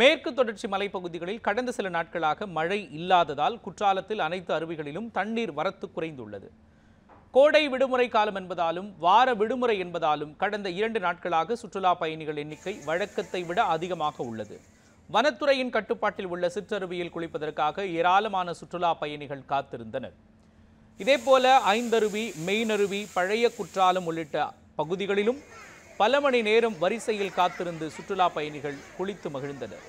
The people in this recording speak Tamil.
மேற்கு தொடர்ச்சி மலைப்பகுதிகளில் கடந்த சில நாட்களாக மழை இல்லாததால் குற்றாலத்தில் அனைத்து அருவிகளிலும் தண்ணீர் வரத்து குறைந்துள்ளது கோடை விடுமுறை காலம் என்பதாலும் வார விடுமுறை என்பதாலும் கடந்த இரண்டு நாட்களாக சுற்றுலா பயணிகள் எண்ணிக்கை வழக்கத்தை விட அதிகமாக உள்ளது வனத்துறையின் கட்டுப்பாட்டில் உள்ள சிற்றருவியில் குளிப்பதற்காக ஏராளமான சுற்றுலா பயணிகள் காத்திருந்தனர் இதேபோல ஐந்தருவி மெயினருவி பழைய குற்றாலம் உள்ளிட்ட பகுதிகளிலும் பல மணி நேரம் வரிசையில் காத்திருந்து சுற்றுலா பயணிகள் குளித்து மகிழ்ந்தனர்